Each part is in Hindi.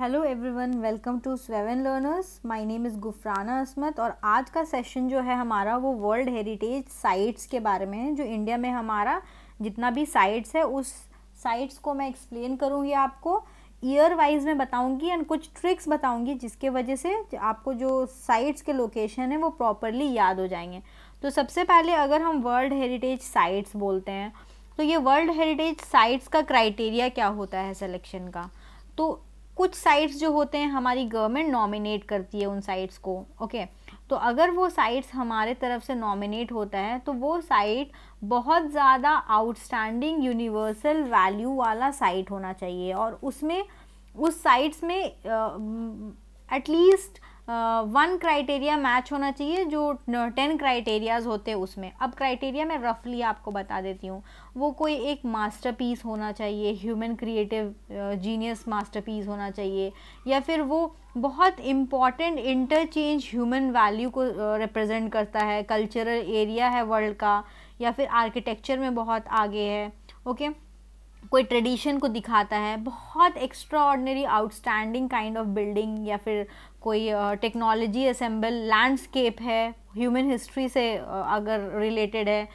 Hello everyone welcome to seven learners my name is Gufrana Asmat और आज का सेशन जो है हमारा वो वर्ल्ड हेरिटेज साइट्स के बारे में है जो इंडिया में हमारा जितना भी साइट्स है उस साइट्स को मैं एक्सप्लेन करूँगी आपको ईयर वाइज में बताऊँगी एंड कुछ ट्रिक्स बताऊँगी जिसके वजह से आपको जो साइट्स के लोकेशन है वो प्रॉपरली याद हो जाएंगे तो सबसे पहले अगर हम वर्ल्ड हेरिटेज साइट्स बोलते हैं तो ये वर्ल्ड हेरिटेज साइट्स का क्राइटेरिया क्या होता है सिलेक्शन का तो कुछ साइट्स जो होते हैं हमारी गवर्नमेंट नॉमिनेट करती है उन साइट्स को ओके okay? तो अगर वो साइट्स हमारे तरफ से नॉमिनेट होता है तो वो साइट बहुत ज़्यादा आउटस्टैंडिंग यूनिवर्सल वैल्यू वाला साइट होना चाहिए और उसमें उस साइट्स में at least uh, one criteria match होना चाहिए जो टेन क्राइटेरियाज होते हैं उसमें अब क्राइटेरिया मैं रफली आपको बता देती हूँ वो कोई एक मास्टरपीस होना चाहिए ह्यूमन क्रिएटिव जीनियस मास्टरपीस होना चाहिए या फिर वो बहुत इम्पॉर्टेंट इंटरचेंज ह्यूमन वैल्यू को रिप्रेजेंट करता है कल्चरल एरिया है वर्ल्ड का या फिर आर्किटेक्चर में बहुत आगे है ओके okay? कोई ट्रेडिशन को दिखाता है बहुत extraordinary outstanding kind of building या फिर कोई टेक्नोलॉजी असेंबल लैंडस्केप है ह्यूमन हिस्ट्री से uh, अगर रिलेटेड है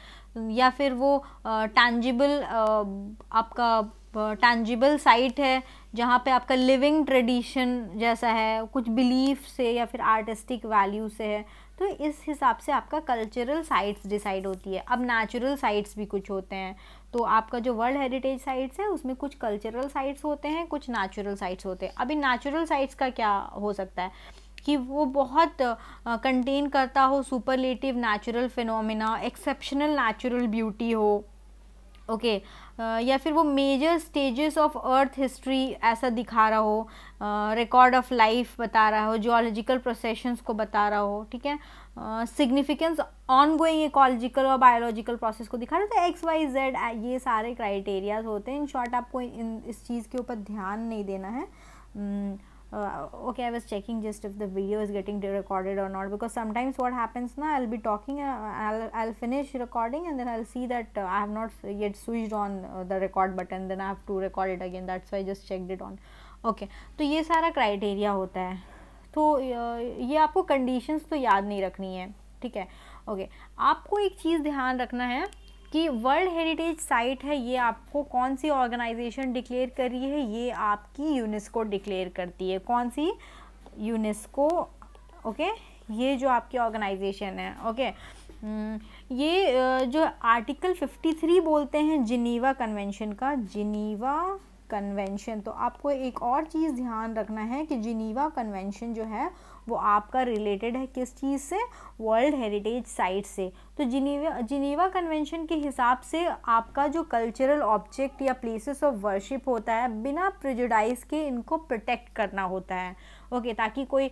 या फिर वो टैंजिबल uh, आपका टैंजिबल साइट है जहाँ पे आपका लिविंग ट्रेडिशन जैसा है कुछ बिलीफ से या फिर आर्टिस्टिक वैल्यू से है तो इस हिसाब से आपका कल्चरल साइट्स डिसाइड होती है अब नेचुरल साइट्स भी कुछ होते हैं तो आपका जो वर्ल्ड हेरिटेज साइट्स है उसमें कुछ कल्चरल साइट्स होते हैं कुछ नेचुरल साइट्स होते हैं अभी नेचुरल साइट्स का क्या हो सकता है कि वो बहुत कंटेन करता हो superlative natural phenomena exceptional natural beauty हो ओके okay. Uh, या फिर वो major stages of earth history ऐसा दिखा रहा हो रिकॉर्ड ऑफ लाइफ बता रहा हो जियोलॉजिकल प्रोसेशंस को बता रहा हो ठीक है सिग्निफिकेंस ऑन गोइंग इकोलॉजिकल और बायोलॉजिकल प्रोसेस को दिखा देता है एक्स वाई जेड ये सारे क्राइटेरियाज होते हैं इन शॉर्ट आपको इन इस चीज़ के ऊपर ध्यान नहीं देना है okay I was checking just if the video is getting recorded और not because sometimes what happens ना I'll be talking I'll finish recording and then I'll see that I have not yet switched on the record button then I have to record it again that's why just check it on okay तो ये सारा क्राइटेरिया होता है तो ये आपको कंडीशंस तो याद नहीं रखनी है ठीक है ओके आपको एक चीज़ ध्यान रखना है कि वर्ल्ड हेरिटेज साइट है ये आपको कौन सी ऑर्गेनाइजेशन डिक्लेयर कर रही है ये आपकी यूनेस्को डिक्लेयर करती है कौन सी यूनेस्को ओके ये जो आपकी ऑर्गेनाइजेशन है ओके हम्म, ये जो आर्टिकल 53 बोलते हैं जिनीवा कन्वेंशन का जिनीवा कन्वेंशन तो आपको एक और चीज़ ध्यान रखना है कि जिनीवा कन्वेंशन जो है वो आपका रिलेटेड है किस चीज़ से वर्ल्ड हेरिटेज साइट से तो जिनीवा जिनीवा कन्वेंशन के हिसाब से आपका जो कल्चरल ऑब्जेक्ट या प्लेसेस ऑफ वर्शिप होता है बिना प्रिजुडाइज के इनको प्रोटेक्ट करना होता है ओके ताकि कोई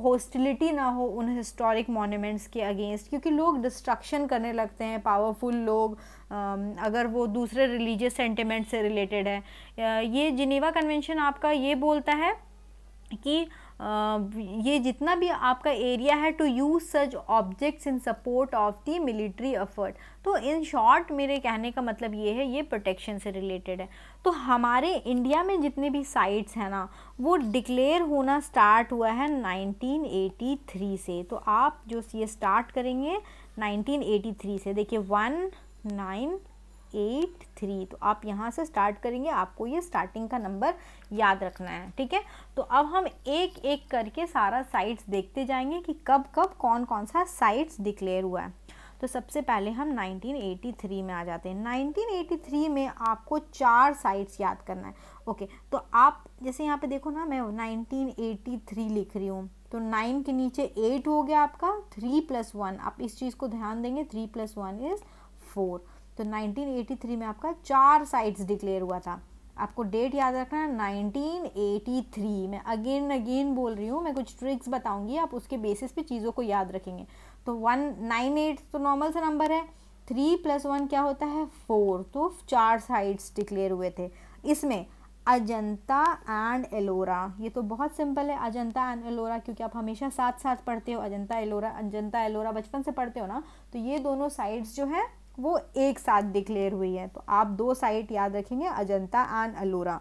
हॉस्टिलिटी ना हो उन हिस्टोरिक मोनूमेंट्स के अगेंस्ट क्योंकि लोग डिस्ट्रक्शन करने लगते हैं पावरफुल लोग अगर वो दूसरे रिलीजियस सेंटिमेंट से रिलेटेड है ये जिनेवा कन्वेंशन आपका ये बोलता है कि ये जितना भी आपका एरिया है to use such objects in support of the military effort तो इन शॉर्ट मेरे कहने का मतलब ये है ये प्रोटेक्शन से रिलेटेड है तो हमारे इंडिया में जितने भी साइट्स हैं ना वो डिक्लेयर होना स्टार्ट हुआ है 1983 से तो आप जो ये स्टार्ट करेंगे 1983 से देखिए वन नाइन एट थ्री तो आप यहाँ से स्टार्ट करेंगे आपको ये स्टार्टिंग का नंबर याद रखना है ठीक है तो अब हम एक एक करके सारा साइट्स देखते जाएंगे कि कब कब कौन कौन सा साइट्स डिक्लेयर हुआ है तो सबसे पहले हम 1983 में आ जाते हैं 1983 में आपको चार साइट्स याद करना है ओके तो आप जैसे यहाँ पे देखो ना मैं 1983 लिख रही हूँ तो नाइन के नीचे एट हो गया आपका थ्री प्लस वन आप इस चीज़ को ध्यान देंगे three plus one is four तो 1983 में आपका चार साइट्स डिक्लेयर हुआ था आपको डेट याद रखना है 1983 मैं अगेन अगेन बोल रही हूँ मैं कुछ ट्रिक्स बताऊंगी आप उसके बेसिस पे चीज़ों को याद रखेंगे तो वन नाइन एट तो नॉर्मल सा नंबर है थ्री प्लस वन क्या होता है फोर तो चार साइट्स डिक्लेयर हुए थे इसमें अजंता एंड एलोरा ये तो बहुत सिंपल है अजंता एंड एलोरा क्योंकि आप हमेशा साथ साथ पढ़ते हो अजंता एलोरा अजंता एलोरा बचपन से पढ़ते हो ना तो ये दोनों साइड्स जो है वो एक साथ डिक्लेयर हुई है तो आप दो साइट याद रखेंगे अजंता एंड अलोरा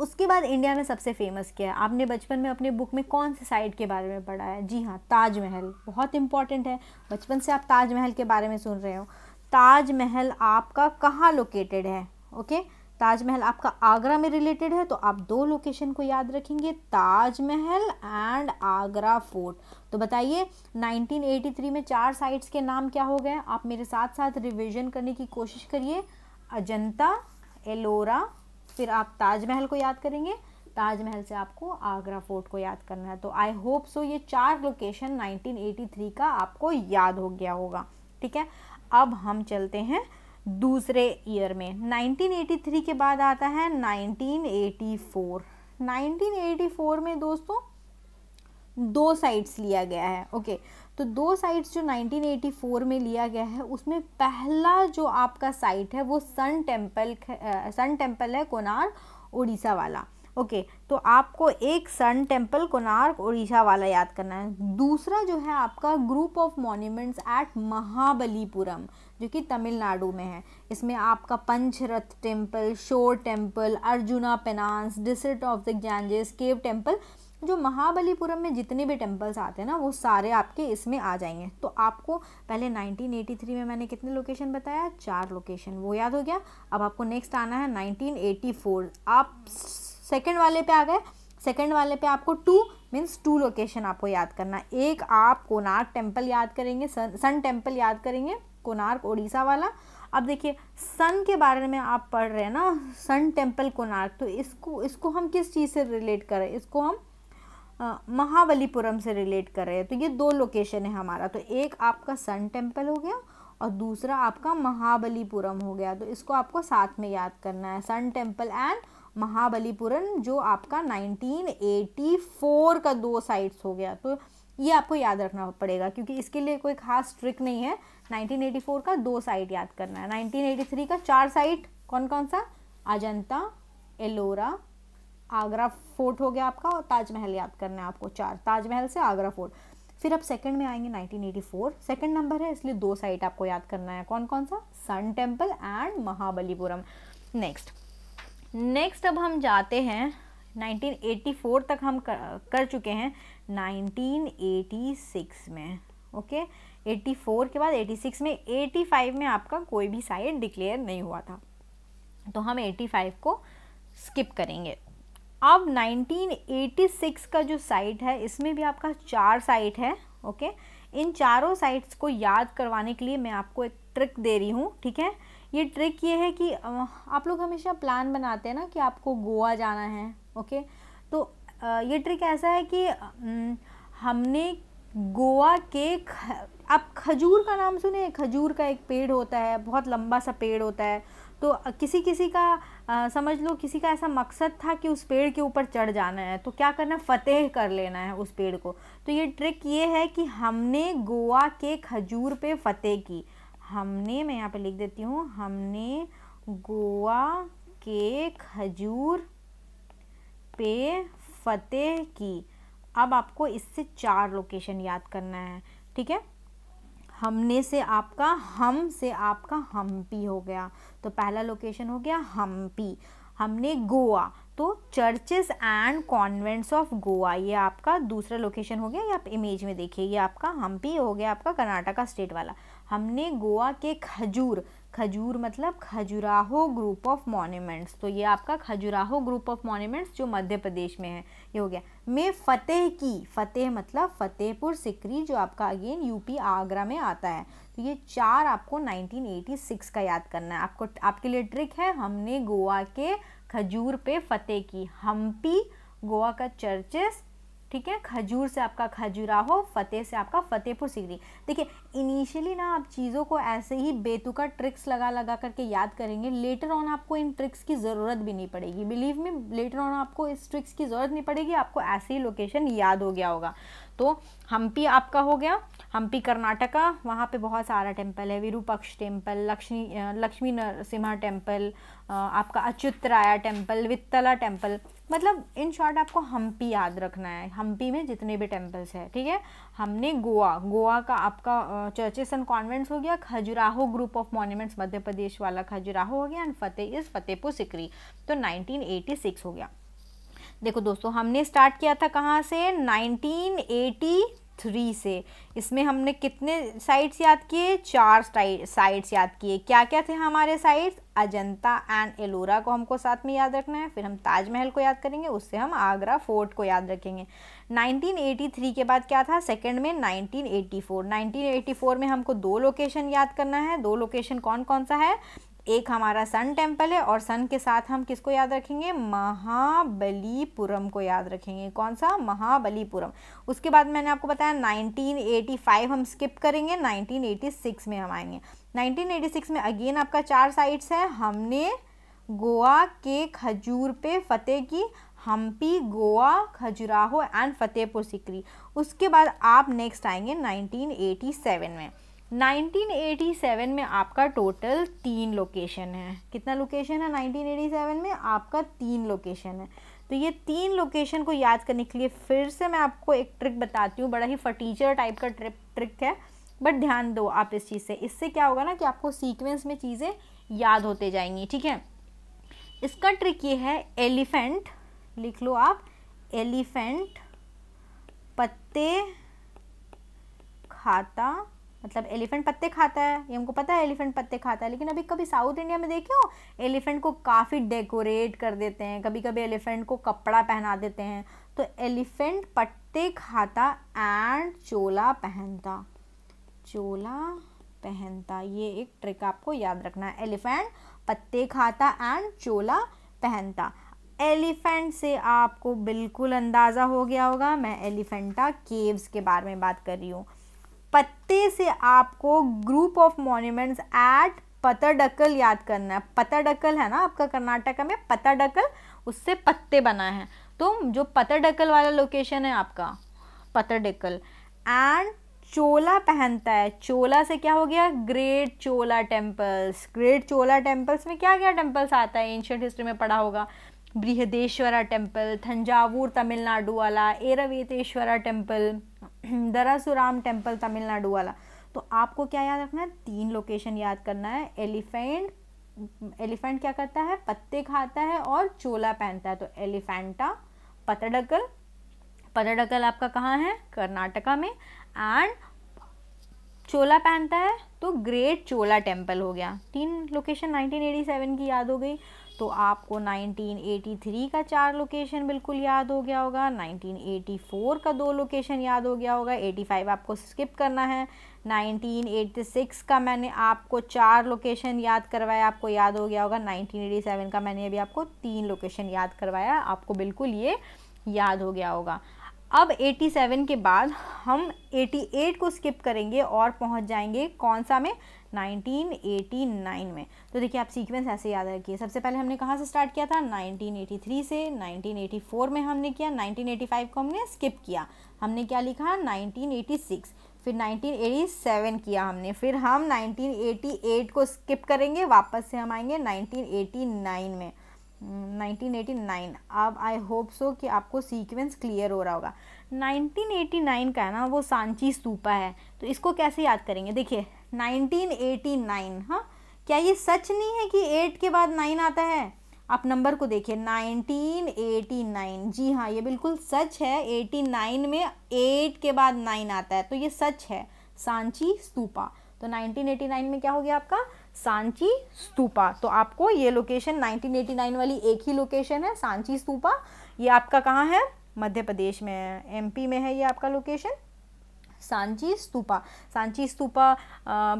उसके बाद इंडिया में सबसे फेमस क्या है आपने बचपन में अपने बुक में कौन से साइट के बारे में पढ़ा है जी हाँ ताजमहल बहुत इंपॉर्टेंट है बचपन से आप ताजमहल के बारे में सुन रहे हो ताजमहल आपका कहाँ लोकेटेड है ओके okay? ताजमहल आपका आगरा में रिलेटेड है तो आप दो लोकेशन को याद रखेंगे ताजमहल एंड आगरा फोर्ट तो बताइए 1983 में चार साइट्स के नाम क्या हो गए आप मेरे साथ साथ रिवीजन करने की कोशिश करिए अजंता एलोरा फिर आप ताजमहल को याद करेंगे ताजमहल से आपको आगरा फोर्ट को याद करना है तो आई होप सो ये चार लोकेशन नाइनटीन का आपको याद हो गया होगा ठीक है अब हम चलते हैं दूसरे ईयर में 1983 के बाद आता है 1984 1984 में दोस्तों दो साइट्स लिया गया है ओके तो दो साइट्स जो 1984 में लिया गया है उसमें पहला जो आपका साइट है वो सन टेम्पल सन टेम्पल है कोनार उड़ीसा वाला ओके तो आपको एक सन टेम्पल कोनार्क उड़ीसा वाला याद करना है दूसरा जो है आपका group of monuments at Mahabalipuram जो कि तमिलनाडु में है इसमें आपका Pancharatha temple shore temple Arjuna penance descent of the Ganges cave temple जो महाबलीपुरम में जितने भी टेम्पल्स आते हैं ना वो सारे आपके इसमें आ जाएंगे तो आपको पहले 1983 में मैंने कितने लोकेशन बताया चार लोकेशन वो याद हो गया अब आपको नेक्स्ट आना है 1984 आप सेकेंड वाले पे आ गए सेकेंड वाले पे आपको टू मीन्स टू लोकेशन आपको याद करना एक आप कोनार्क टेम्पल याद करेंगे सन सन टेम्पल याद करेंगे कोनार्क ओडिशा वाला अब देखिए सन के बारे में आप पढ़ रहे हैं ना सन टेम्पल कोनार्क तो इसको इसको हम किस चीज़ से रिलेट कर रहे हैं इसको हम महाबलीपुरम से रिलेट कर रहे हैं तो ये दो लोकेशन है हमारा तो एक आपका सन टेम्पल हो गया और दूसरा आपका महाबलीपुरम हो गया तो इसको आपको साथ में याद करना है सन टेम्पल एंड महाबलीपुरम जो आपका 1984 का दो साइट्स हो गया तो ये आपको याद रखना पड़ेगा क्योंकि इसके लिए कोई खास ट्रिक नहीं है 1984 का दो साइट याद करना है 1983 का चार साइट कौन कौन सा अजंता एलोरा आगरा फोर्ट हो गया आपका और ताजमहल याद करना है आपको चार ताजमहल से आगरा फोर्ट फिर अब सेकंड में आएंगे 1984 सेकंड नंबर है इसलिए दो साइट आपको याद करना है कौन कौन सा sun temple and Mahabalipuram next next अब हम जाते हैं 1984 तक हम कर, कर चुके हैं 1986 में ओके okay? 84 के बाद 86 में 85 में आपका कोई भी साइड डिक्लेयर नहीं हुआ था तो हम 85 को स्किप करेंगे अब 1986 का जो साइट है इसमें भी आपका चार साइट है ओके okay? इन चारों साइट्स को याद करवाने के लिए मैं आपको एक ट्रिक दे रही हूँ ठीक है ये ट्रिक ये है कि आप लोग हमेशा प्लान बनाते हैं ना कि आपको गोवा जाना है ओके तो ये ट्रिक ऐसा है कि हमने गोवा के ख... आप खजूर का नाम सुने खजूर का एक पेड़ होता है बहुत लंबा सा पेड़ होता है तो किसी किसी का आ, समझ लो किसी का ऐसा मकसद था कि उस पेड़ के ऊपर चढ़ जाना है तो क्या करना फतेह कर लेना है उस पेड़ को तो ये ट्रिक ये है कि हमने गोवा के खजूर पे फतेह की हमने मैं यहाँ पे लिख देती हूँ हमने गोवा के खजूर पे फतेह की अब आपको इससे चार लोकेशन याद करना है ठीक है हमने से आपका हम से आपका हम्पी हो गया तो पहला लोकेशन हो गया हम्पी हमने गोवा तो churches and convents of Goa ये आपका दूसरा लोकेशन हो गया ये आप इमेज में देखिए ये आपका हम्पी हो गया आपका कर्नाटका स्टेट वाला हमने गोवा के खजूर खजूर मतलब खजुराहो ग्रुप ऑफ मॉन्यूमेंट्स तो ये आपका खजुराहो ग्रुप ऑफ मॉन्यूमेंट्स जो मध्य प्रदेश में है ये हो गया में फतेह की फतेह मतलब फतेहपुर सिकरी जो आपका अगेन यूपी आगरा में आता है तो ये चार आपको 1986 का याद करना है आपको आपके लिए ट्रिक है हमने गोवा के खजूर पे फतेह की हम्पी गोवा का चर्चेस ठीक है खजूर से आपका खजुराहो फतेह से आपका फतेहपुर सीकरी देखिए इनिशियली ना आप चीज़ों को ऐसे ही बेतुका ट्रिक्स लगा लगा करके याद करेंगे लेटर ऑन आपको इन ट्रिक्स की ज़रूरत भी नहीं पड़ेगी बिलीव में लेटर ऑन आपको इस ट्रिक्स की ज़रूरत नहीं पड़ेगी आपको ऐसे ही लोकेशन याद हो गया होगा तो हम्पी आपका हो गया हम्पी कर्नाटका वहाँ पे बहुत सारा टेम्पल है विरूपक्ष टेम्पल लक्ष्मी लक्ष्मी नरसिम्हा टेम्पल आपका अच्युतराया टेम्पल वित्तला टेम्पल मतलब इन शॉर्ट आपको हम्पी याद रखना है हम्पी में जितने भी टेम्पल्स हैं ठीक है हमने गोवा गोवा का आपका चर्चेस एंड कॉन्वेंट्स हो गया Khajuraho group of monuments Madhya Pradesh वाला खजुराहो हो गया एंड फतेह इज़ फतेहपुर सिकरी तो 1986 हो गया देखो दोस्तों हमने स्टार्ट किया था कहाँ से 1980 थ्री से इसमें हमने कितने साइट्स याद किए चार साइट्स याद किए क्या क्या थे हमारे साइट्स अजंता एंड एलोरा को हमको साथ में याद रखना है फिर हम ताजमहल को याद करेंगे उससे हम आगरा फोर्ट को याद रखेंगे 1983 के बाद क्या था सेकंड में 1984 1984 में हमको दो लोकेशन याद करना है दो लोकेशन कौन कौन सा है एक हमारा सन टेम्पल है और सन के साथ हम किसको याद रखेंगे महाबलीपुरम को याद रखेंगे कौन सा महाबलीपुरम उसके बाद मैंने आपको बताया 1985 हम स्किप करेंगे 1986 में हम आएंगे 1986 में अगेन आपका चार साइट्स है हमने गोवा के खजूर पे फतेह की हम्पी गोवा खजुराहो एंड फतेहपुर सिकरी उसके बाद आप नेक्स्ट आएंगे 1987 में 1987 में आपका टोटल तीन लोकेशन है कितना लोकेशन है 1987 में आपका तीन लोकेशन है तो ये तीन लोकेशन को याद करने के लिए फिर से मैं आपको एक ट्रिक बताती हूँ बड़ा ही फटीचर टाइप का ट्रिप ट्रिक है बट ध्यान दो आप इस चीज़ से इससे क्या होगा ना कि आपको सीक्वेंस में चीज़ें याद होते जाएंगी ठीक है इसका ट्रिक ये है एलिफेंट लिख लो आप एलिफेंट पत्ते खाता मतलब एलिफेंट पत्ते खाता है ये हमको पता है एलिफेंट पत्ते खाता है लेकिन अभी कभी साउथ इंडिया में देखे हो एलिफेंट को काफ़ी डेकोरेट कर देते हैं कभी कभी एलिफेंट को कपड़ा पहना देते हैं तो एलिफेंट पत्ते खाता एंड चोला पहनता चोला पहनता ये एक ट्रिक आपको याद रखना है एलिफेंट पत्ते खाता एंड चोला पहनता एलिफेंट से आपको बिल्कुल अंदाज़ा हो गया होगा मैं एलिफेंटा केव्स के बारे में बात कर रही हूँ पत्ते से आपको group of monuments at Pattadakal याद करना है पतरडकल है ना आपका कर्नाटका में पतरडकल उससे पत्ते बना है तो जो पतरडकल वाला लोकेशन है आपका पतरडकल एंड चोला पहनता है चोला से क्या हो गया great Chola temples great Chola temples में क्या क्या टेम्पल्स आता है एंशियंट हिस्ट्री में पढ़ा होगा बृहदेश्वरा टेम्पल थंजावूर तमिलनाडु वाला एरवेतेश्वरा टेम्पल दरासुराम टेम्पल तमिलनाडु वाला तो आपको क्या याद रखना है तीन लोकेशन याद करना है एलिफेंट एलिफेंट क्या करता है पत्ते खाता है और चोला पहनता है तो एलिफेंटा पतडकल पतडकल आपका कहाँ है कर्नाटका में एंड चोला पहनता है तो ग्रेट चोला टेम्पल हो गया तीन लोकेशन 1987 की याद हो गई तो आपको 1983 का चार लोकेशन बिल्कुल याद हो गया होगा 1984 का दो लोकेशन याद हो गया होगा 85 आपको स्किप करना है 1986 का मैंने आपको चार लोकेशन याद करवाया आपको याद हो गया होगा 1987 का मैंने अभी आपको तीन लोकेशन याद करवाया आपको बिल्कुल ये याद हो गया होगा अब 87 के बाद हम 88 को स्किप करेंगे और पहुंच जाएंगे कौन सा में 1989 में तो देखिए आप सीक्वेंस ऐसे याद रखिए सबसे पहले हमने कहाँ से स्टार्ट किया था 1983 से 1984 में हमने किया 1985 को हमने स्किप किया हमने क्या लिखा 1986 फिर 1987 किया हमने फिर हम 1988 को स्किप करेंगे वापस से हम आएंगे 1989 में 1989 अब आई होप सो कि आपको सीक्वेंस क्लियर हो रहा होगा 1989 का है ना वो सांची स्तूपा है तो इसको कैसे याद करेंगे देखिए 1989 हाँ क्या ये सच नहीं है कि एट के बाद नाइन आता है आप नंबर को देखिए 1989 जी हाँ ये बिल्कुल सच है 89 में एट के बाद नाइन आता है तो ये सच है सांची स्तूपा तो 1989 में क्या हो गया आपका सांची स्तूपा तो आपको ये लोकेशन 1989 वाली एक ही लोकेशन है सांची स्तूपा ये आपका कहाँ है मध्य प्रदेश में है एम में है ये आपका location Sanchi stupa Sanchi stupa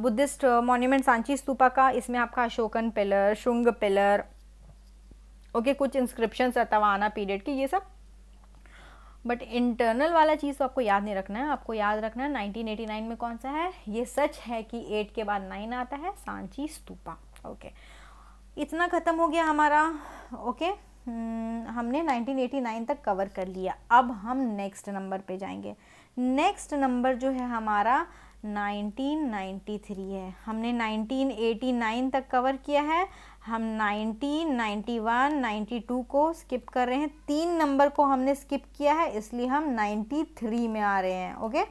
Buddhist monument Sanchi stupa का इसमें आपका Ashokan pillar Shunga pillar okay कुछ इंस्क्रिप्शन तवाना पीरियड की ये सब बट इंटरनल वाला चीज़ तो आपको याद नहीं रखना है आपको याद रखना है 1989 में कौन सा है ये सच है कि एट के बाद नाइन आता है सांची स्तूपा ओके इतना ख़त्म हो गया हमारा ओके हम्म, हमने 1989 तक कवर कर लिया अब हम नेक्स्ट नंबर पे जाएंगे नेक्स्ट नंबर जो है हमारा 1993 है हमने 1989 तक कवर किया है हम 1991, 92 को स्किप कर रहे हैं तीन नंबर को हमने स्किप किया है इसलिए हम 93 में आ रहे हैं ओके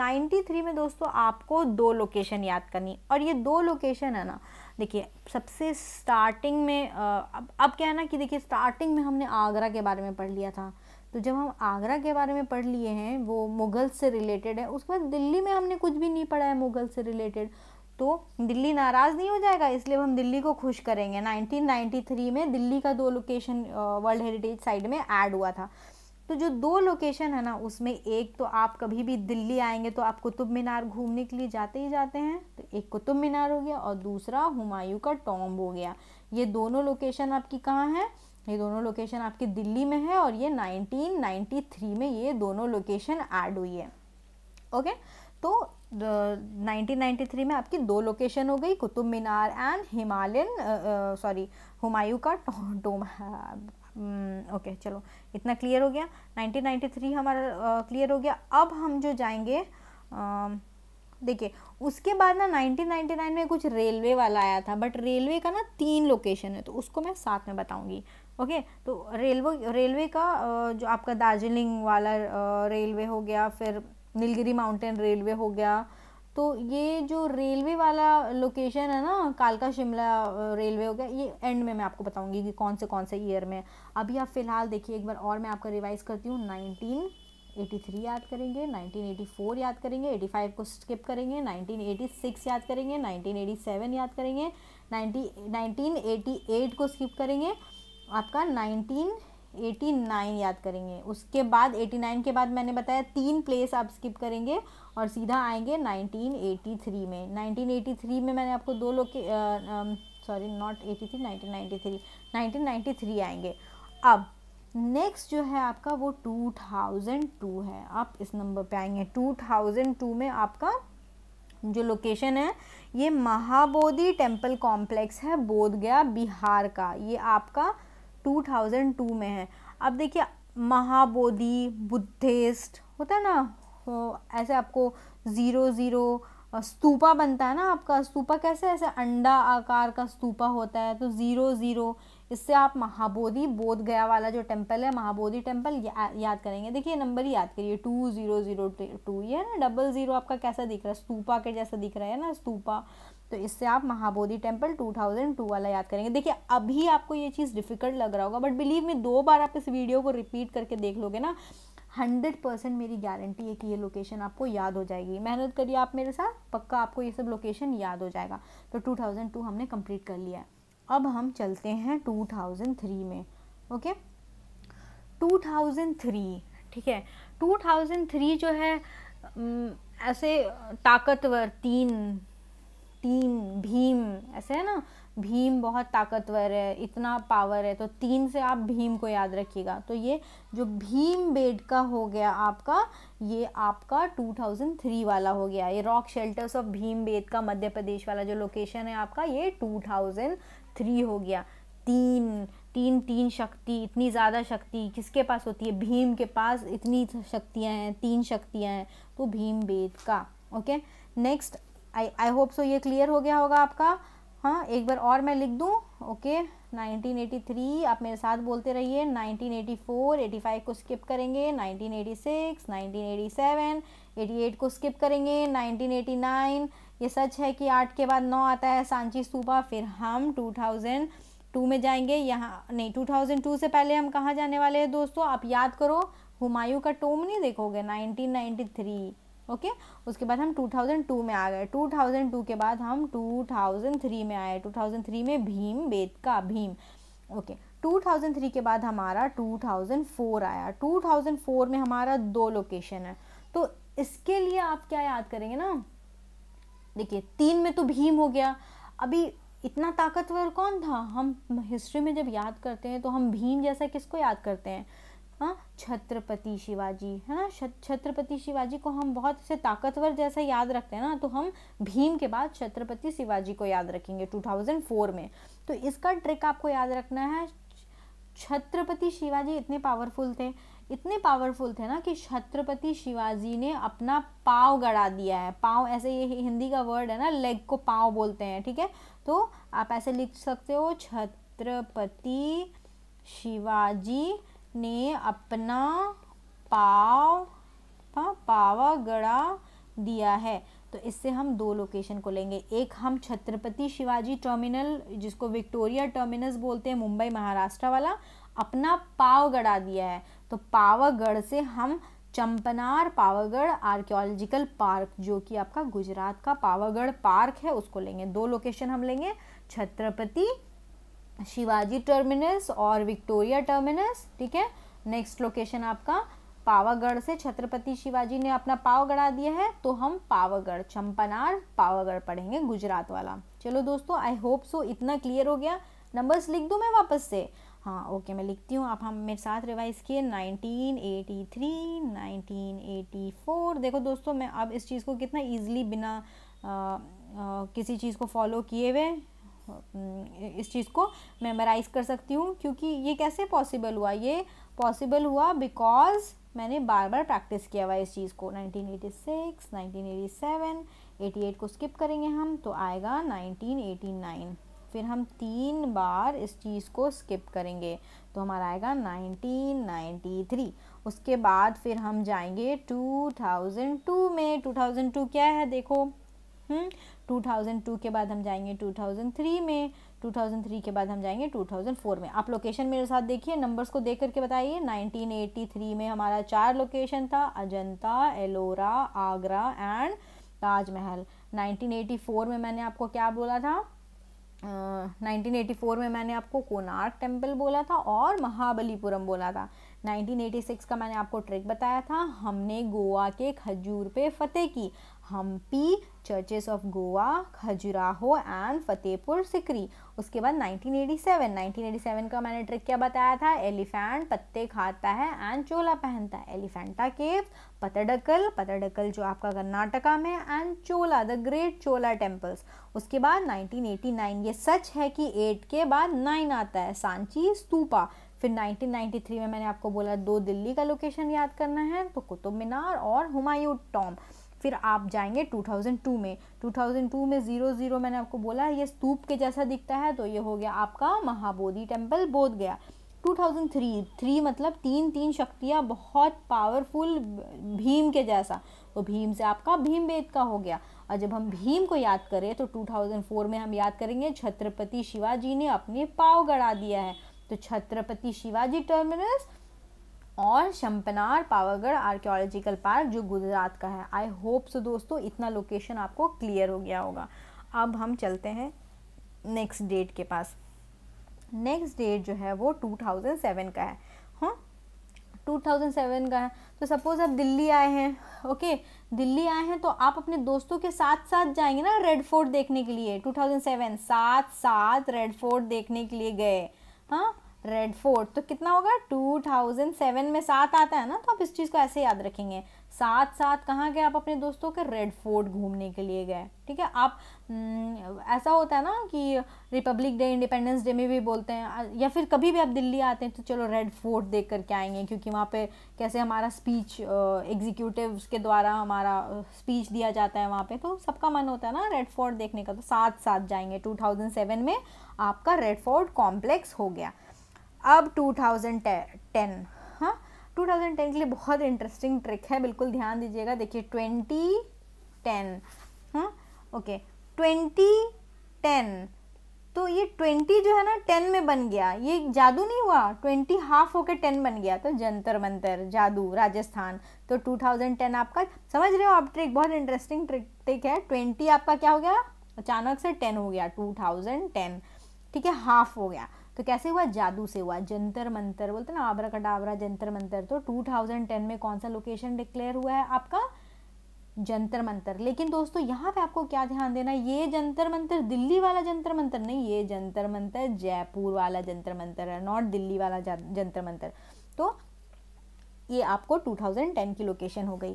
93 में दोस्तों आपको दो लोकेशन याद करनी और ये दो लोकेशन है ना देखिए सबसे स्टार्टिंग में अब अब क्या है ना कि देखिए स्टार्टिंग में हमने आगरा के बारे में पढ़ लिया था तो जब हम आगरा के बारे में पढ़ लिए हैं वो मुग़ल से रिलेटेड है उसके बाद दिल्ली में हमने कुछ भी नहीं पढ़ा है मुग़ल से रिलेटेड तो दिल्ली नाराज़ नहीं हो जाएगा इसलिए हम दिल्ली को खुश करेंगे 1993 में दिल्ली का दो लोकेशन वर्ल्ड हेरिटेज साइट में ऐड हुआ था तो जो दो लोकेशन है ना उसमें एक तो आप कभी भी दिल्ली आएंगे तो आप कुतुब मीनार घूमने के लिए जाते ही जाते हैं तो एक कुतुब मीनार हो गया और दूसरा हुमायूं का टॉम्ब हो गया ये दोनों लोकेशन आपकी कहाँ हैं ये दोनों लोकेशन आपकी दिल्ली में है और ये 1993 में ये दोनों लोकेशन ऐड हुई है ओके तो 1993 में आपकी दो लोकेशन हो गई कुतुब मीनार एंड हिमालयन सॉरी हुमायूं का टोम ओके हम्म, चलो इतना क्लियर हो गया 1993 हमारा क्लियर हो गया अब हम जो जाएंगे देखिए उसके बाद ना 1999 में कुछ रेलवे वाला आया था बट रेलवे का ना तीन लोकेशन है तो उसको मैं साथ में बताऊंगी ओके तो रेलवे रेलवे का जो आपका दार्जिलिंग वाला रेलवे हो गया फिर नीलगिरी माउंटेन रेलवे हो गया तो ये जो रेलवे वाला लोकेशन है ना कालका शिमला रेलवे हो गया ये एंड में मैं आपको बताऊंगी कि कौन से कौन से ईयर में अभी आप फ़िलहाल देखिए एक बार और मैं आपका रिवाइज़ करती हूँ नाइनटीन थ्री याद करेंगे 1984 याद करेंगे 85 को स्किप करेंगे 1986 याद करेंगे 1987 याद करेंगे 90 1988 को स्किप करेंगे आपका 1989 याद करेंगे उसके बाद 89 के बाद मैंने बताया तीन प्लेस आप स्किप करेंगे और सीधा आएंगे 1983 में 1983 में मैंने आपको दो लोग सॉरी नॉट 83 1993 1993 आएंगे अब नेक्स्ट जो है आपका वो 2002 है आप इस नंबर पे आएंगे 2002 में आपका जो लोकेशन है ये महाबोधि टेम्पल कॉम्प्लेक्स है बोध गया बिहार का ये आपका 2002 में है अब देखिए महाबोधि बुद्धिस्ट होता है ना ऐसे आपको ज़ीरो ज़ीरो स्तूपा बनता है ना आपका स्तूपा कैसे ऐसे अंडा आकार का स्तूपा होता है तो ज़ीरो ज़ीरो इससे आप महाबोधि बोध गया वाला जो टेम्पल है महाबोधि टेम्पल या, याद करेंगे देखिए नंबर ही याद करिए टू ज़ीरो ज़ीरो टू ये है ना डबल ज़ीरो आपका कैसा दिख रहा है स्तूपा के जैसा दिख रहा है ना स्तूपा तो इससे आप महाबोधि टेम्पल 2002 वाला याद करेंगे देखिए अभी आपको ये चीज़ डिफिकल्ट लग रहा होगा बट बिलीव मैं दो बार आप इस वीडियो को रिपीट करके देख लोगे ना हंड्रेड परसेंट मेरी गारंटी है कि ये लोकेशन आपको याद हो जाएगी मेहनत करिए आप मेरे साथ पक्का आपको ये सब लोकेशन याद हो जाएगा तो 2002 हमने कंप्लीट कर लिया है अब हम चलते हैं 2003 में ओके 2003 ठीक है 2003 जो है ऐसे ताकतवर तीन तीन भीम ऐसे है ना भीम बहुत ताकतवर है इतना पावर है तो तीन से आप भीम को याद रखिएगा तो ये जो भीम बेड का हो गया आपका ये आपका 2003 वाला हो गया ये rock shelters of Bhimbetka का मध्य प्रदेश वाला जो लोकेशन है आपका ये 2003 हो गया तीन तीन तीन शक्ति इतनी ज़्यादा शक्ति किसके पास होती है भीम के पास इतनी शक्तियाँ हैं तीन शक्तियाँ हैं तो भीम बेद का okay next I I hope so ये क्लियर हो गया होगा आपका हाँ एक बार और मैं लिख दूँ ओके 1983 आप मेरे साथ बोलते रहिए 1984 85 को स्किप करेंगे 1986 1987 88 को स्किप करेंगे 1989 ये सच है कि आठ के बाद नौ आता है सांची सूबा फिर हम 2002 में जाएंगे यहाँ नहीं 2002 से पहले हम कहाँ जाने वाले हैं दोस्तों आप याद करो हुमायूं का टोम नहीं देखोगे 1993 ओके उसके बाद हम 2002 में आ गए 2002 के बाद हम 2003 में आए 2003 में भीम बेद का भीम ओके 2003 के बाद हमारा 2004 आया 2004 में हमारा दो लोकेशन है तो इसके लिए आप क्या याद करेंगे ना देखिए तीन में तो भीम हो गया अभी इतना ताकतवर कौन था हम हिस्ट्री में जब याद करते हैं तो हम भीम जैसा किसको याद करते हैं हाँ, छत्रपति शिवाजी है ना छत्रपति शिवाजी को हम बहुत से ताकतवर जैसा याद रखते हैं ना तो हम भीम के बाद छत्रपति शिवाजी को याद रखेंगे 2004 में तो इसका ट्रिक आपको याद रखना है छत्रपति शिवाजी इतने पावरफुल थे इतने पावरफुल थे ना कि छत्रपति शिवाजी ने अपना पाव गड़ा दिया है पाव ऐसे ये हिंदी का वर्ड है ना लेग को पाव बोलते हैं ठीक है तो आप ऐसे लिख सकते हो छत्रपति शिवाजी ने अपना पाव पा, हाँ, पावागढ़ा दिया है तो इससे हम दो लोकेशन को लेंगे एक हम छत्रपति शिवाजी टर्मिनल जिसको विक्टोरिया टर्मिनस बोलते हैं मुंबई महाराष्ट्र वाला अपना पावगढ़ा दिया है तो पावागढ़ से हम चंपनार पावागढ़ आर्कियोलॉजिकल पार्क जो कि आपका गुजरात का पावागढ़ पार्क है उसको लेंगे दो लोकेशन हम लेंगे छत्रपति शिवाजी टर्मिनस और विक्टोरिया टर्मिनस ठीक है नेक्स्ट लोकेशन आपका पावागढ़ से छत्रपति शिवाजी ने अपना पावगढ़ा दिया है तो हम पावागढ़ चंपनार पावागढ़ पढ़ेंगे गुजरात वाला चलो दोस्तों आई होप सो इतना क्लियर हो गया नंबर्स लिख दूँ मैं वापस से हाँ ओके मैं लिखती हूँ आप हम मेरे साथ रिवाइज़ किए 1983 1984 देखो दोस्तों मैं अब इस चीज़ को कितना ईजिली बिना आ, आ, किसी चीज़ को फॉलो किए हुए हम्म, इस चीज़ को मेमोराइज कर सकती हूँ क्योंकि ये कैसे पॉसिबल हुआ ये पॉसिबल हुआ बिकॉज मैंने बार बार प्रैक्टिस किया हुआ इस चीज़ को 1986, 1987, 88 को स्किप करेंगे हम तो आएगा 1989 फिर हम तीन बार इस चीज़ को स्किप करेंगे तो हमारा आएगा 1993 उसके बाद फिर हम जाएंगे 2002 में 2002 क्या है देखो हम्म, 2002 के बाद हम जाएंगे 2003 में 2003 के बाद हम जाएंगे 2004 में आप लोकेशन मेरे साथ देखिए नंबर्स को देख करके बताइए 1983 में हमारा चार लोकेशन था अजंता एलोरा आगरा एंड ताजमहल 1984 में मैंने आपको क्या बोला था नाइनटीन Uh, 1984 में मैंने आपको कोनार्क टेम्पल बोला था और महाबलीपुरम बोला था 1986 का मैंने आपको ट्रिक बताया था हमने गोवा के खजूर पे फतेह की Hampi churches of Goa Khajuraho and Fatehpur Sikri उसके बाद 1987 1987 का मैंने ट्रिक क्या बताया था एलिफेंट पत्ते खाता है एंड चोला पहनता है एलिफेंटा केव पतडकल पतडकल जो आपका कर्नाटका में and Chola the great Chola temples उसके बाद 1989 ये सच है कि एट के बाद नाइन आता है सांची स्तूपा फिर 1993 में मैंने आपको बोला दो दिल्ली का लोकेशन याद करना है तो कुतुब मीनार और हुमायूं टॉम फिर आप जाएंगे 2002 में 2002 में ज़ीरो ज़ीरो मैंने आपको बोला ये स्तूप के जैसा दिखता है तो ये हो गया आपका महाबोधि टेम्पल बोध गया 2003 थ्री मतलब तीन तीन शक्तियाँ बहुत पावरफुल भीम के जैसा तो भीम से आपका भीम वेद का हो गया और जब हम भीम को याद करें तो 2004 में हम याद करेंगे छत्रपति शिवाजी ने अपने पाव गड़ा दिया है तो छत्रपति शिवाजी टर्मिनस और शंपनार पावागढ़ आर्कियोलॉजिकल पार्क जो गुजरात का है आई होप सो दोस्तों इतना लोकेशन आपको क्लियर हो गया होगा अब हम चलते हैं नेक्स्ट डेट के पास नेक्स्ट डेट जो है वो 2007 का है हाँ 2007 का है तो सपोज़ आप दिल्ली आए हैं ओके दिल्ली आए हैं तो आप अपने दोस्तों के साथ साथ जाएंगे ना रेड फोर्ट देखने के लिए 2007 साथ साथ रेड फोर्ट देखने के लिए गए हाँ रेड फोर्ट तो कितना होगा टू थाउजेंड सेवन में सात आता है ना तो आप इस चीज़ को ऐसे याद रखेंगे साथ साथ कहाँ गए आप अपने दोस्तों के रेड फोर्ट घूमने के लिए गए ठीक है आप हम्म, ऐसा होता है ना कि रिपब्लिक डे इंडिपेंडेंस डे में भी बोलते हैं या फिर कभी भी आप दिल्ली आते हैं तो चलो रेड फोर्ट देख करके आएंगे क्योंकि वहाँ पे कैसे हमारा स्पीच एग्जीक्यूटिव के द्वारा हमारा स्पीच दिया जाता है वहाँ पे तो सबका मन होता है ना रेड फोर्ट देखने का तो साथ साथ जाएंगे 2007 में आपका रेड फोर्ट कॉम्प्लेक्स हो गया अब 2010 हाँ टेन के लिए बहुत इंटरेस्टिंग ट्रिक है बिल्कुल ध्यान दीजिएगा देखिए ट्वेंटी हाँ ओके ट्वेंटी टेन तो ये ट्वेंटी जो है ना टेन में बन गया ये जादू नहीं हुआ ट्वेंटी हाफ होकर टेन बन गया तो जंतर मंतर जादू राजस्थान तो टू थाउजेंड टेन आपका समझ रहे हो आप ट्रिक बहुत इंटरेस्टिंग ट्रिक ट्रिक है ट्वेंटी आपका क्या हो गया अचानक से टेन हो गया टू थाउजेंड टेन ठीक है हाफ हो गया तो कैसे हुआ जादू से हुआ जंतर मंतर बोलते ना आबरा कटावरा जंतर मंतर तो 2010 में कौन सा लोकेशन डिक्लेयर हुआ है आपका जंतर मंतर लेकिन दोस्तों यहाँ पे आपको क्या ध्यान देना ये जंतर मंतर दिल्ली वाला जंतर मंतर नहीं ये जंतर मंतर जयपुर वाला जंतर मंतर है नॉट दिल्ली वाला जंतर मंतर तो ये आपको 2010 की लोकेशन हो गई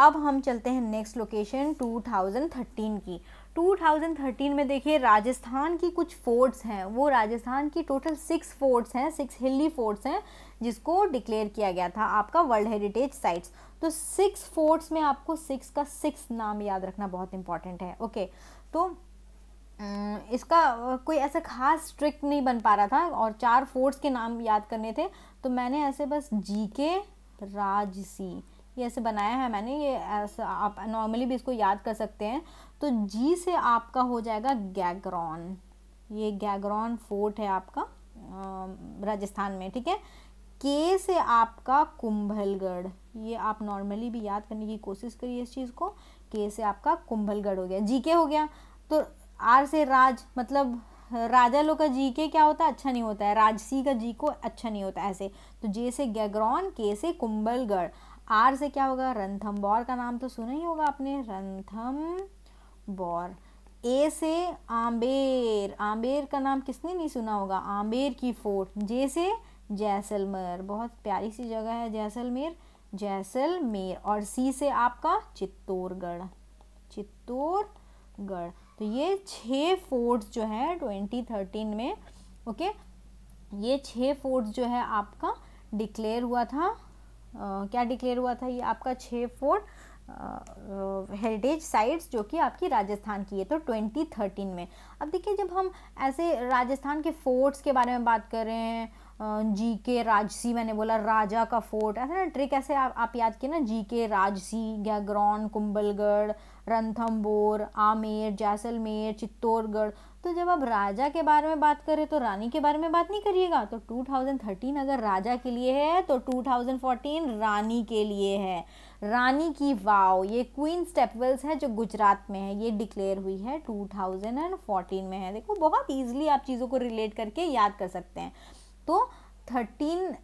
अब हम चलते हैं नेक्स्ट लोकेशन 2013 की 2013 में देखिए राजस्थान की कुछ फोर्ट्स हैं वो राजस्थान की टोटल सिक्स फोर्ट्स हैं सिक्स हिली फोर्ट्स हैं जिसको डिक्लेयर किया गया था आपका वर्ल्ड हेरिटेज साइट्स तो सिक्स फोर्ट्स में आपको सिक्स का सिक्स नाम याद रखना बहुत इंपॉर्टेंट है ओके तो इसका कोई ऐसा खास ट्रिक नहीं बन पा रहा था और चार फोर्ट्स के नाम याद करने थे तो मैंने ऐसे बस जी के राजसी ये ऐसे बनाया है मैंने ये ऐसा आप नॉर्मली भी इसको याद कर सकते हैं तो जी से आपका हो जाएगा गैगरॉन ये गैगरॉन फोर्ट है आपका राजस्थान में ठीक है के से आपका कुंभलगढ़ ये आप नॉर्मली भी याद करने की कोशिश करिए इस चीज़ को के से आपका कुंभलगढ़ हो गया जीके हो गया तो आर से राज मतलब राजा लोग का जीके क्या होता है अच्छा नहीं होता है राजसी का जी को अच्छा नहीं होता ऐसे तो जे से गैग्रॉन के से कुंभलगढ़ आर से क्या होगा रंथम बौर का नाम तो सुना ही होगा आपने रंथम बौर ए से आम्बेर आम्बेर का नाम किसने नहीं सुना होगा आम्बेर की फोर्ट जे से जैसलमेर बहुत प्यारी सी जगह है जैसलमेर जैसलमेर और सी से आपका चित्तौड़गढ़ चित्तौड़गढ़ तो ये छः फोर्ट्स जो है ट्वेंटी थर्टीन में ओके ये छः फोर्ट्स जो है आपका डिक्लेयर हुआ था आ, क्या डिक्लेयर हुआ था ये आपका छः फोर्ट हेरिटेज साइट्स जो कि आपकी राजस्थान की है तो 2013 में अब देखिए जब हम ऐसे राजस्थान के फोर्ट्स के बारे में बात कर रहे हैं जी के राजसी मैंने बोला राजा का फोर्ट ऐसा ना ट्रिक ऐसे आ, आप याद किए ना जी के राजसी गैग्रॉन कुंबलगढ़ रंथम्बोर आमेर जैसलमेर चित्तौड़गढ़ तो जब आप राजा के बारे में बात करें तो रानी के बारे में बात नहीं करिएगा तो 2013 अगर राजा के लिए है तो 2014 रानी के लिए है रानी की वाव ये क्वीन स्टेपवेल्स है जो गुजरात में है ये डिक्लेयर हुई है 2014 में है देखो बहुत ईजिली आप चीज़ों को रिलेट करके याद कर सकते हैं तो थर्टीन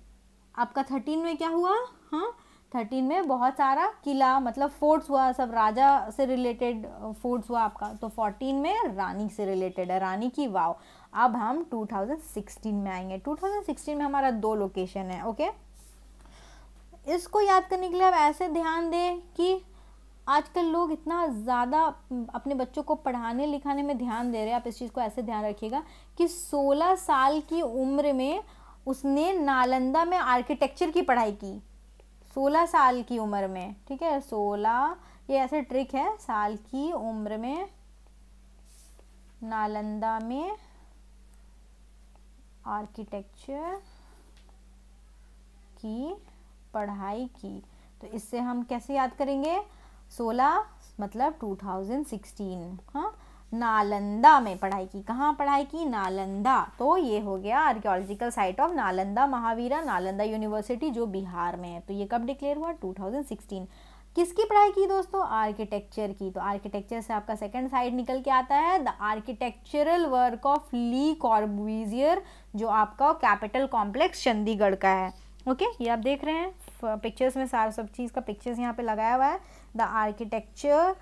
आपका थर्टीन में क्या हुआ हाँ थर्टीन में बहुत सारा किला मतलब फोर्ट्स हुआ सब राजा से रिलेटेड फोर्ट्स हुआ आपका तो फोर्टीन में रानी से रिलेटेड है रानी की वाव अब हम 2016 में आएंगे 2016 में हमारा दो लोकेशन है ओके इसको याद करने के लिए आप ऐसे ध्यान दें कि आजकल लोग इतना ज़्यादा अपने बच्चों को पढ़ाने लिखाने में ध्यान दे रहे हैं आप इस चीज़ को ऐसे ध्यान रखिएगा कि 16 साल की उम्र में उसने नालंदा में आर्किटेक्चर की पढ़ाई की 16 साल की उम्र में ठीक है 16 ये ऐसे ट्रिक है साल की उम्र में नालंदा में आर्किटेक्चर की पढ़ाई की तो इससे हम कैसे याद करेंगे सोलह मतलब टू थाउजेंड सिक्सटीन हाँ नालंदा में पढ़ाई की कहाँ पढ़ाई की नालंदा तो ये हो गया archaeological site of Nalanda Mahavira Nalanda university जो बिहार में है तो ये कब डिक्लेयर हुआ 2016 किसकी पढ़ाई की दोस्तों आर्किटेक्चर की तो आर्किटेक्चर से आपका सेकंड साइड निकल के आता है the architectural work of Le Corbusier जो आपका कैपिटल कॉम्प्लेक्स चंडीगढ़ का है ओके ये आप देख रहे हैं पिक्चर्स में सारा सब चीज़ का पिक्चर्स यहाँ पे लगाया हुआ है the architecture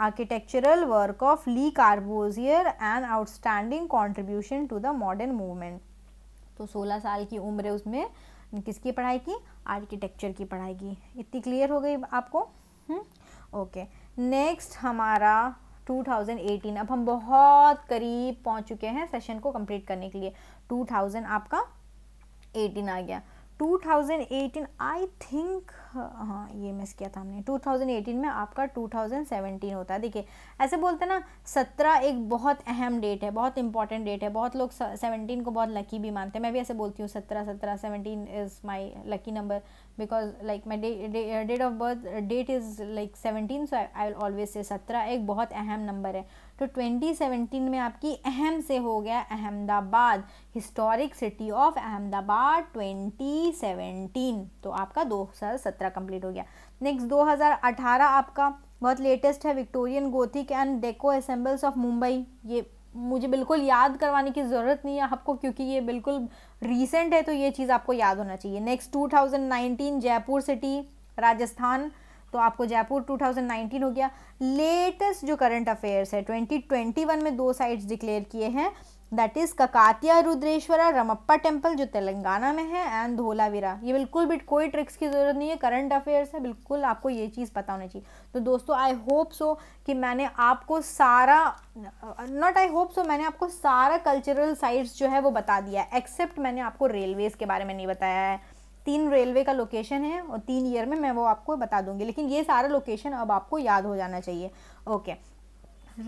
architectural work of Lee Corbusier an outstanding contribution to the modern movement तो 16 साल की उम्र है उसमें किसकी पढ़ाई की आर्किटेक्चर की पढ़ाई की इतनी क्लियर हो गई आपको ओके नेक्स्ट हमारा 2018 अब हम बहुत करीब पहुंच चुके हैं सेशन को कंप्लीट करने के लिए 2000 आपका 18 आ गया 2018 आई थिंक हाँ ये मिस किया था हमने 2018 में आपका 2017 होता है देखिए ऐसे बोलते हैं ना 17 एक बहुत अहम डेट है बहुत इंपॉर्टेंट डेट है बहुत लोग 17 को बहुत लकी भी मानते हैं मैं भी ऐसे बोलती हूँ 17 17 17 is my lucky number because like my date of birth date is like 17 so I will always say 17 एक बहुत अहम नंबर है तो 2017 में आपकी अहम से हो गया Ahmedabad historic city of Ahmedabad 2017 तो आपका 2017 कंप्लीट हो गया नेक्स्ट 2018 आपका बहुत लेटेस्ट है Victorian Gothic and deco ensembles of Mumbai ये मुझे बिल्कुल याद करवाने की ज़रूरत नहीं है आपको क्योंकि ये बिल्कुल रीसेंट है तो ये चीज़ आपको याद होना चाहिए नेक्स्ट 2019 जयपुर सिटी राजस्थान तो आपको जयपुर 2019 हो गया लेटेस्ट जो करंट अफेयर्स है 2021 में दो साइट्स डिक्लेयर किए हैं that is Kakatiya Rudreshwara Ramappa temple जो तेलंगाना में है एंड धोलावीरा ये बिल्कुल भी कोई ट्रिक्स की ज़रूरत नहीं है करंट अफेयर्स है बिल्कुल आपको ये चीज़ पता होना चाहिए तो दोस्तों आई होप सो कि मैंने आपको सारा नॉट आई होप सो मैंने आपको सारा कल्चरल साइट्स जो है वो बता दिया एक्सेप्ट मैंने आपको रेलवेज़ के बारे में नहीं बताया है तीन रेलवे का लोकेशन है और तीन ईयर में मैं वो आपको बता दूंगी लेकिन ये सारा लोकेशन अब आपको याद हो जाना चाहिए ओके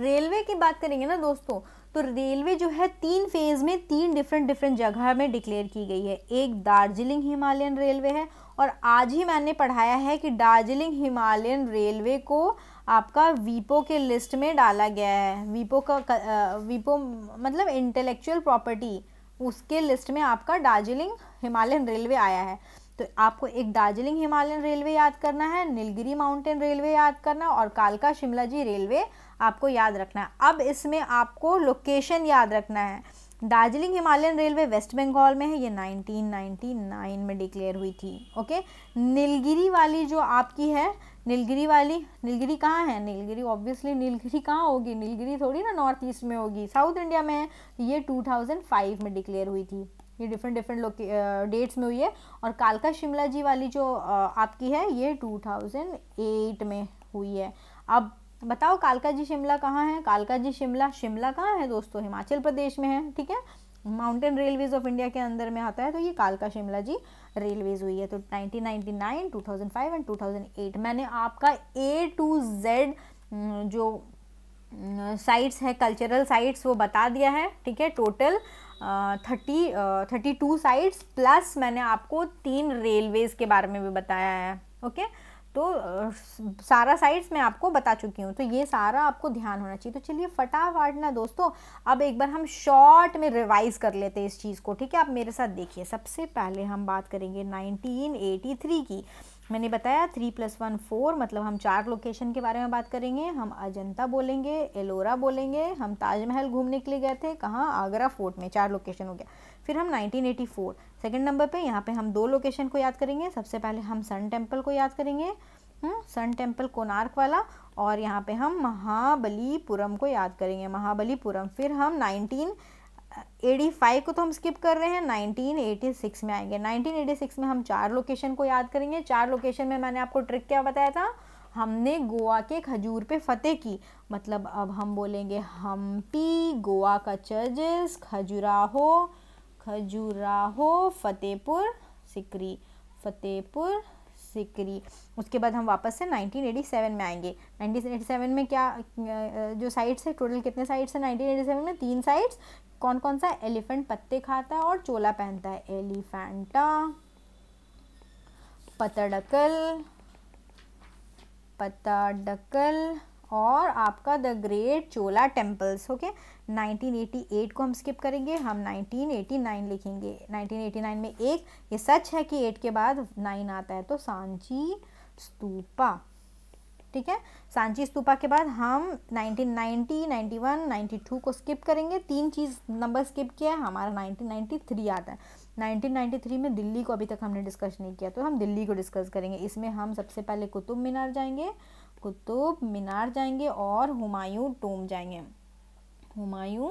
रेलवे की बात करेंगे ना दोस्तों तो रेलवे जो है तीन फेज़ में तीन डिफरेंट डिफरेंट जगह में डिक्लेयर की गई है एक दार्जिलिंग हिमालयन रेलवे है और आज ही मैंने पढ़ाया है कि दार्जिलिंग हिमालयन रेलवे को आपका वीपो के लिस्ट में डाला गया है वीपो का वीपो मतलब इंटेलेक्चुअल प्रॉपर्टी उसके लिस्ट में आपका दार्जिलिंग हिमालयन रेलवे आया है तो आपको एक दार्जिलिंग हिमालयन रेलवे याद करना है नीलगिरी माउंटेन रेलवे याद करना और कालका शिमला जी रेलवे आपको याद रखना है अब इसमें आपको लोकेशन याद रखना है Darjeeling Himalayan railway west Bengal में है ये 1999 में डिक्लेयर हुई थी ओके नीलगिरी वाली जो आपकी है नीलगिरी वाली नीलगिरी कहाँ है नीलगिरी ऑब्वियसली नीलगिरी कहाँ होगी नीलगिरी थोड़ी ना नॉर्थ ईस्ट में होगी साउथ इंडिया में है तो ये 2005 में डिक्लेयर हुई थी ये डिफरेंट डिफरेंट लोके डेट्स में हुई है और कालका शिमला जी वाली जो आपकी है ये 2008 में हुई है अब बताओ कालका जी शिमला कहाँ है कालका जी शिमला शिमला कहाँ है दोस्तों हिमाचल प्रदेश में है ठीक है माउंटेन रेलवेज ऑफ इंडिया के अंदर में आता है तो ये कालका शिमला जी रेलवेज हुई है तो 1999, 2005 एंड 2008 मैंने आपका ए टू जेड जो साइट्स है कल्चरल साइट्स वो बता दिया है ठीक है total thirty thirty two sites plus मैंने आपको तीन रेलवेज़ के बारे में भी बताया है ओके okay? तो सारा साइड्स मैं आपको बता चुकी हूँ तो ये सारा आपको ध्यान होना चाहिए तो चलिए फटाफट ना दोस्तों अब एक बार हम शॉर्ट में रिवाइज कर लेते हैं इस चीज़ को ठीक है आप मेरे साथ देखिए सबसे पहले हम बात करेंगे 1983 की मैंने बताया थ्री प्लस वन फोर मतलब हम चार लोकेशन के बारे में बात करेंगे हम अजंता बोलेंगे एलोरा बोलेंगे हम ताजमहल घूमने के लिए गए थे कहाँ आगरा फोर्ट में चार लोकेशन हो गया फिर हम 1984 सेकेंड नंबर पे यहाँ पे हम दो लोकेशन को याद करेंगे सबसे पहले हम सन टेम्पल को याद करेंगे सन टेम्पल हम्म, कोनार्क वाला और यहाँ पे हम महाबलीपुरम को याद करेंगे महाबलीपुरम फिर हम 1985 को तो हम स्किप कर रहे हैं 1986 में आएंगे 1986 में हम चार लोकेशन को याद करेंगे चार लोकेशन में मैंने आपको ट्रिक क्या बताया था हमने गोवा के खजूर पे फतेह की मतलब अब हम बोलेंगे हम्पी गोवा का चर्चेस खजुराहो खजुराहो फतेहपुर सिकरी फतेहपुर सिकरी उसके बाद हम वापस से 1987 में आएंगे 1987 में क्या जो साइट्स है टोटल कितने साइट्स है 1987 में तीन साइट्स कौन कौन सा एलिफेंट पत्ते खाता है और चोला पहनता है एलिफेंटा पतड़कल पतड़कल और आपका the great Chola temples okay 1988 को हम स्किप करेंगे हम 1989 लिखेंगे 1989 में एक ये सच है कि एट के बाद नाइन आता है तो सांची स्तूपा ठीक है सांची स्तूपा के बाद हम 1990, 91, 92 को स्किप करेंगे तीन चीज़ नंबर स्किप किया है हमारा 1993 आता है 1993 में दिल्ली को अभी तक हमने डिस्कस नहीं किया तो हम दिल्ली को डिस्कस करेंगे इसमें हम सबसे पहले कुतुब मीनार जाएंगे कुतुब मीनार जाएंगे और हुमायूं टोम जाएंगे हुमायूं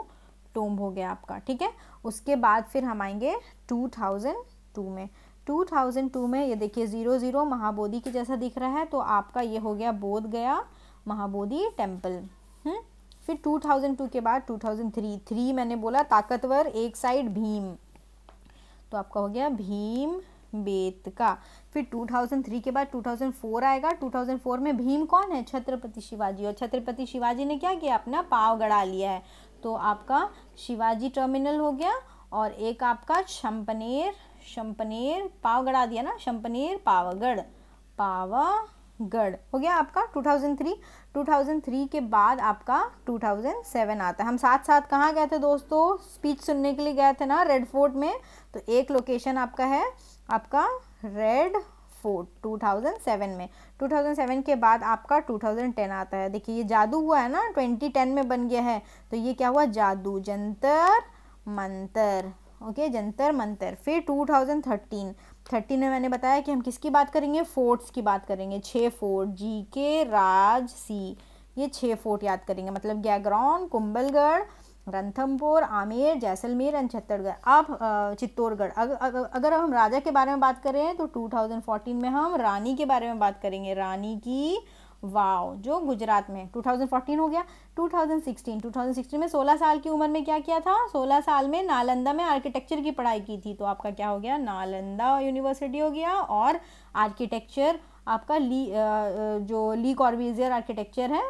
टोम हो गया आपका ठीक है उसके बाद फिर हम आएंगे टू थाउजेंड टू में 2002 में ये देखिए ज़ीरो ज़ीरो महाबोधि के जैसा दिख रहा है तो आपका ये हो गया बोध गया महाबोधि टेम्पल हम्म? फिर 2002 के बाद 2003 थ्री मैंने बोला ताकतवर एक साइड भीम तो आपका हो गया भीम बेत का फिर 2003 के बाद 2004 आएगा 2004 में भीम कौन है छत्रपति शिवाजी और छत्रपति शिवाजी ने क्या किया अपना पाव गड़ा लिया है तो आपका शिवाजी टर्मिनल हो गया और एक आपका शंपनेर शंपनेर पाव गड़ा दिया ना शंपनेर पावागढ़ पावागढ़ हो गया आपका 2003 2003 के बाद आपका 2007 आता है हम साथ साथ कहाँ गए थे दोस्तों स्पीच सुनने के लिए गए थे ना रेड फोर्ट में तो एक लोकेशन आपका है आपका रेड फोर्ट 2007 में 2007 के बाद आपका 2010 आता है देखिए ये जादू हुआ है ना 2010 में बन गया है तो ये क्या हुआ जादू जंतर मंतर ओके जंतर मंतर फिर 2013 थर्टीन में मैंने बताया कि हम किसकी बात करेंगे फोर्ट्स की बात करेंगे छः फोर्ट जी के राज सी ये छः फोर्ट याद करेंगे मतलब गैग्रॉन कुंबलगढ़ रंथमपुर आमेर जैसलमेर एंड छत्तीसगढ़ अब चित्तौड़गढ़ अगर अगर हम राजा के बारे में बात करें तो 2014 में हम रानी के बारे में बात करेंगे रानी की वाव जो गुजरात में 2014 हो गया 2016 2016 में 16 साल की उम्र में क्या किया था 16 साल में नालंदा में आर्किटेक्चर की पढ़ाई की थी तो आपका क्या हो गया नालंदा यूनिवर्सिटी हो गया और आर्किटेक्चर आपका ली जो ली कॉर्बेजियर आर्किटेक्चर है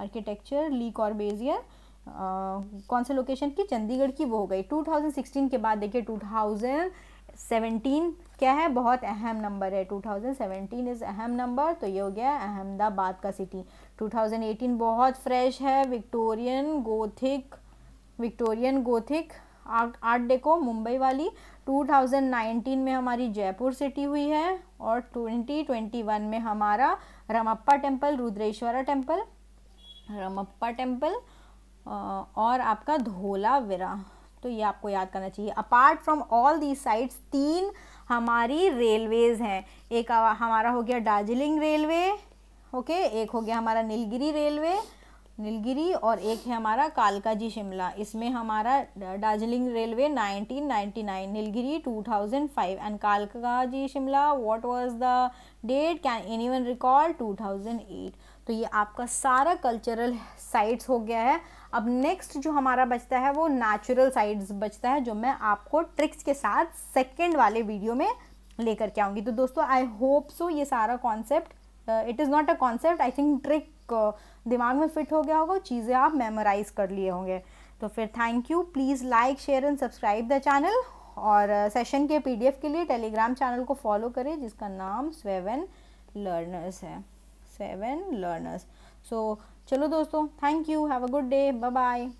आर्किटेक्चर ली कॉर्बेजियर कौन से लोकेशन की चंडीगढ़ की वो हो गई 2016 के बाद देखिए 2017 क्या है बहुत अहम नंबर है 2017 इज़ अहम नंबर तो ये हो गया अहमदाबाद का सिटी 2018 बहुत फ्रेश है Victorian Gothic Victorian Gothic art deco Mumbai वाली 2019 में हमारी जयपुर सिटी हुई है और 2021 में हमारा Ramappa temple Rudreshwara temple Ramappa temple और आपका विरा तो ये आपको याद करना चाहिए apart from all the sides तीन हमारी रेलवेज़ हैं एक हमारा हो गया दार्जिलिंग रेलवे ओके एक हो गया हमारा नीलगिरी रेलवे नीलगिरी और एक है हमारा कालकाजी शिमला इसमें हमारा Darjeeling railway 1999 Nilgiri 2005 and Kalkaji Shimla what was the date can anyone recall 2008 तो ये आपका सारा कल्चरल साइट्स हो गया है अब नेक्स्ट जो हमारा बचता है वो नेचुरल साइड्स बचता है जो मैं आपको ट्रिक्स के साथ सेकेंड वाले वीडियो में लेकर के आऊँगी तो दोस्तों आई होप सो ये सारा concept it is not a concept I think trick दिमाग में फिट हो गया होगा चीज़ें आप मेमोराइज कर लिए होंगे तो फिर thank you please like share and subscribe the channel और सेशन uh, के पीडीएफ के लिए टेलीग्राम चैनल को फॉलो करें जिसका नाम सेवन लर्नर्स है सेवन लर्नर्स सो चलो दोस्तों thank you have a good day bye bye